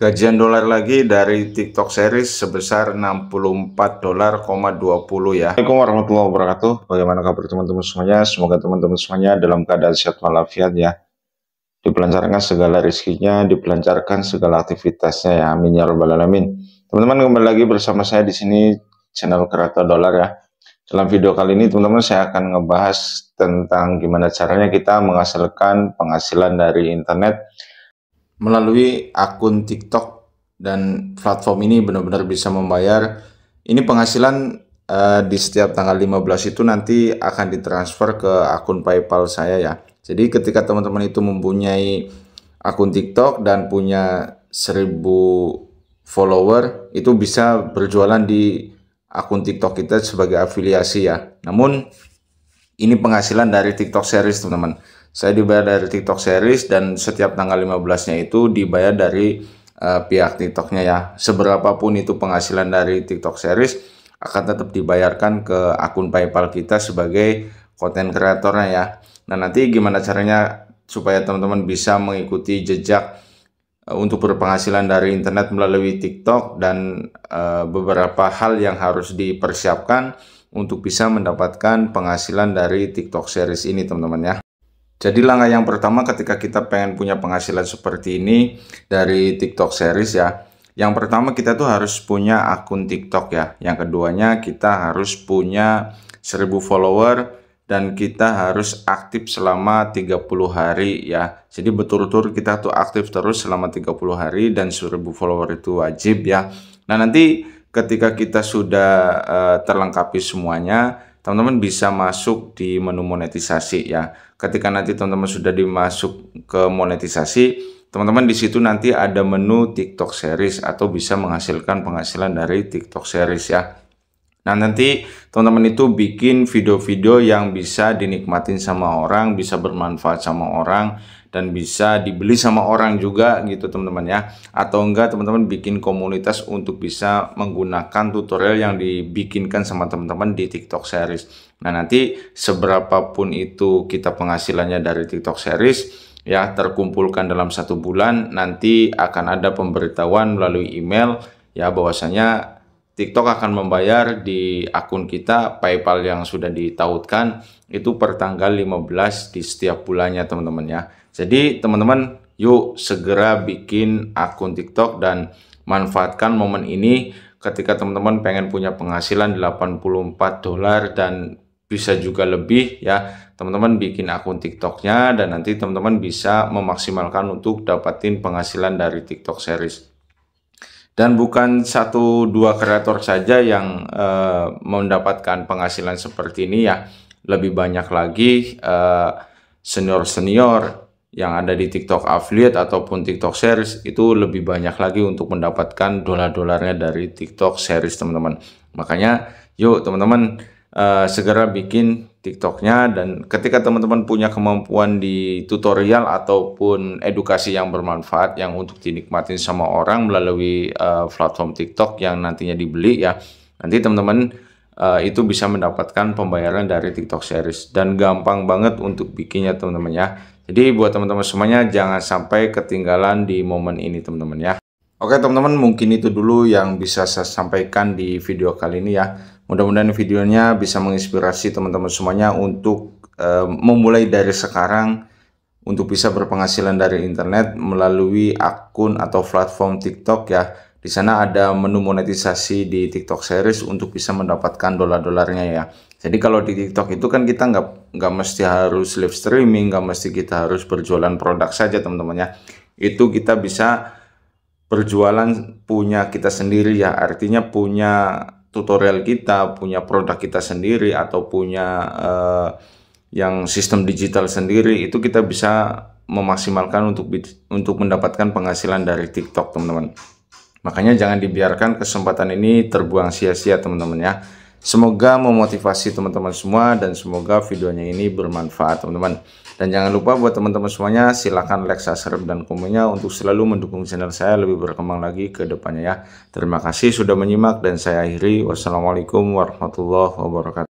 Gajian dolar lagi dari TikTok series sebesar 64 dolar, 20 ya. Assalamualaikum warahmatullahi wabarakatuh. Bagaimana kabar teman-teman semuanya? Semoga teman-teman semuanya dalam keadaan sehat walafiat ya. Dipelancarkan segala rezekinya, dipelancarkan segala aktivitasnya ya. Amin ya rabbal alamin. Teman-teman kembali lagi bersama saya di sini channel Kerata Dolar ya. Dalam video kali ini teman-teman saya akan ngebahas tentang gimana caranya kita menghasilkan penghasilan dari internet melalui akun TikTok dan platform ini benar-benar bisa membayar. Ini penghasilan uh, di setiap tanggal 15 itu nanti akan ditransfer ke akun PayPal saya ya. Jadi ketika teman-teman itu mempunyai akun TikTok dan punya 1000 follower itu bisa berjualan di akun TikTok kita sebagai afiliasi ya. Namun ini penghasilan dari TikTok series teman-teman. Saya dibayar dari TikTok series dan setiap tanggal 15-nya itu dibayar dari uh, pihak TikToknya ya. Seberapapun itu penghasilan dari TikTok series akan tetap dibayarkan ke akun PayPal kita sebagai konten kreatornya ya. Nah nanti gimana caranya supaya teman-teman bisa mengikuti jejak eh, untuk berpenghasilan dari internet melalui TikTok dan uh, beberapa hal yang harus dipersiapkan untuk bisa mendapatkan penghasilan dari TikTok series ini teman-teman ya. Jadi langkah yang pertama ketika kita pengen punya penghasilan seperti ini dari TikTok series ya. Yang pertama kita tuh harus punya akun TikTok ya. Yang keduanya kita harus punya 1000 follower dan kita harus aktif selama 30 hari ya. Jadi betul-betul kita tuh aktif terus selama 30 hari dan 1000 follower itu wajib ya. Nah, nanti ketika kita sudah uh, terlengkapi semuanya teman-teman bisa masuk di menu monetisasi ya. Ketika nanti teman-teman sudah dimasuk ke monetisasi, teman-teman di situ nanti ada menu TikTok series atau bisa menghasilkan penghasilan dari TikTok series ya. Nah nanti teman-teman itu bikin video-video yang bisa dinikmatin sama orang, bisa bermanfaat sama orang, dan bisa dibeli sama orang juga gitu teman-teman ya atau enggak teman-teman bikin komunitas untuk bisa menggunakan tutorial yang dibikinkan sama teman-teman di TikTok series nah nanti seberapapun itu kita penghasilannya dari TikTok series ya terkumpulkan dalam satu bulan nanti akan ada pemberitahuan melalui email ya bahwasanya TikTok akan membayar di akun kita PayPal yang sudah ditautkan itu per tanggal 15 di setiap bulannya teman-teman ya. Jadi teman-teman yuk segera bikin akun TikTok dan manfaatkan momen ini ketika teman-teman pengen punya penghasilan 84 dolar dan bisa juga lebih ya teman-teman bikin akun tiktoknya dan nanti teman-teman bisa memaksimalkan untuk dapatin penghasilan dari tiktok series dan bukan satu dua kreator saja yang eh, mendapatkan penghasilan seperti ini ya lebih banyak lagi eh, senior senior yang ada di TikTok affiliate ataupun TikTok Series itu lebih banyak lagi untuk mendapatkan dolar-dolarnya dari TikTok Series teman-teman. Makanya yuk teman-teman uh, segera bikin TikToknya dan ketika teman-teman punya kemampuan di tutorial ataupun edukasi yang bermanfaat yang untuk dinikmatin sama orang melalui uh, platform TikTok yang nantinya dibeli ya nanti teman-teman uh, itu bisa mendapatkan pembayaran dari TikTok series dan gampang banget untuk bikinnya teman-teman ya jadi buat teman-teman semuanya jangan sampai ketinggalan di momen ini teman-teman ya. Oke teman-teman mungkin itu dulu yang bisa saya sampaikan di video kali ini ya. Mudah-mudahan videonya bisa menginspirasi teman-teman semuanya untuk e, memulai dari sekarang untuk bisa berpenghasilan dari internet melalui akun atau platform TikTok ya di sana ada menu monetisasi di TikTok series untuk bisa mendapatkan dolar-dolarnya ya. Jadi kalau di TikTok itu kan kita nggak nggak mesti harus live streaming, nggak mesti kita harus berjualan produk saja teman temannya Itu kita bisa berjualan punya kita sendiri ya. Artinya punya tutorial kita, punya produk kita sendiri atau punya eh, yang sistem digital sendiri itu kita bisa memaksimalkan untuk untuk mendapatkan penghasilan dari TikTok teman-teman. Makanya jangan dibiarkan kesempatan ini terbuang sia-sia teman-teman ya. Semoga memotivasi teman-teman semua dan semoga videonya ini bermanfaat teman-teman. Dan jangan lupa buat teman-teman semuanya silahkan like, subscribe, dan komennya untuk selalu mendukung channel saya lebih berkembang lagi ke depannya ya. Terima kasih sudah menyimak dan saya akhiri. Wassalamualaikum warahmatullahi wabarakatuh.